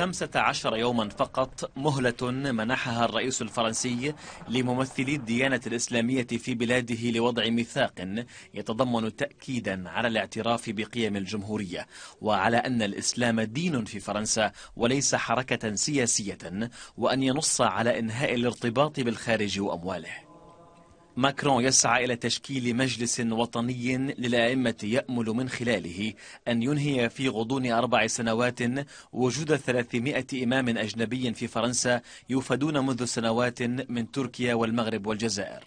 خمسة عشر يوما فقط مهلة منحها الرئيس الفرنسي لممثلي الديانة الإسلامية في بلاده لوضع ميثاق يتضمن تأكيدا على الاعتراف بقيم الجمهورية وعلى أن الإسلام دين في فرنسا وليس حركة سياسية وأن ينص على إنهاء الارتباط بالخارج وأمواله ماكرون يسعى إلى تشكيل مجلس وطني للأئمة يأمل من خلاله أن ينهي في غضون أربع سنوات وجود 300 إمام أجنبي في فرنسا يوفدون منذ سنوات من تركيا والمغرب والجزائر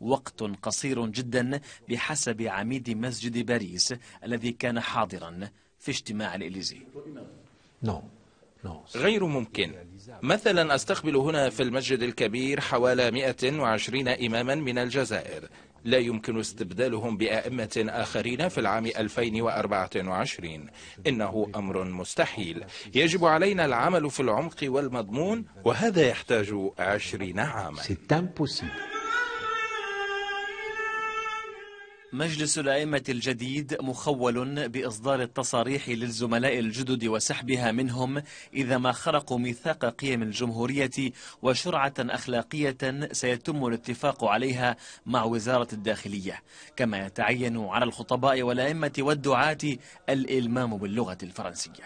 وقت قصير جدا بحسب عميد مسجد باريس الذي كان حاضرا في اجتماع الإليزي غير ممكن مثلا أستقبل هنا في المسجد الكبير حوالي 120 إماما من الجزائر لا يمكن استبدالهم بأئمة آخرين في العام 2024 إنه أمر مستحيل يجب علينا العمل في العمق والمضمون وهذا يحتاج عشرين عاما مجلس الأئمة الجديد مخول بإصدار التصاريح للزملاء الجدد وسحبها منهم إذا ما خرقوا ميثاق قيم الجمهورية وشرعة أخلاقية سيتم الاتفاق عليها مع وزارة الداخلية كما يتعين على الخطباء والأئمة والدعاة الإلمام باللغة الفرنسية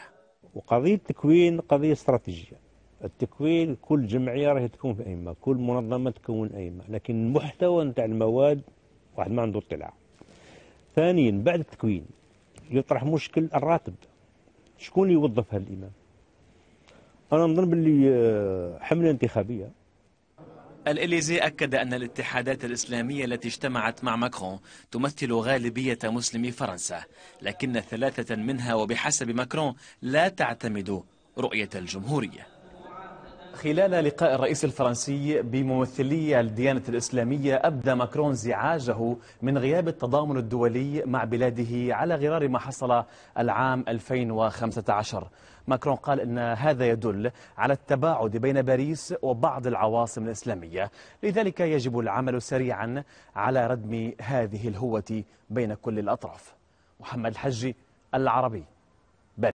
وقضية التكوين قضية استراتيجية التكوين كل جمعية راهي تكون في أئمة كل منظمة تكون أئمة لكن المحتوى نتاع المواد واحد ما عنده اطلاع ثانيا بعد التكوين يطرح مشكل الراتب شكون اللي يوظف هذا الإمام أنا نظن باللي آه، حملة انتخابية الإليزي أكد أن الاتحادات الإسلامية التي اجتمعت مع ماكرون تمثل غالبية مسلمي فرنسا لكن ثلاثة منها وبحسب ماكرون لا تعتمد رؤية الجمهورية خلال لقاء الرئيس الفرنسي بممثلي الديانة الإسلامية أبدى ماكرون انزعاجه من غياب التضامن الدولي مع بلاده على غرار ما حصل العام 2015 ماكرون قال أن هذا يدل على التباعد بين باريس وبعض العواصم الإسلامية لذلك يجب العمل سريعا على ردم هذه الهوة بين كل الأطراف محمد الحجي العربي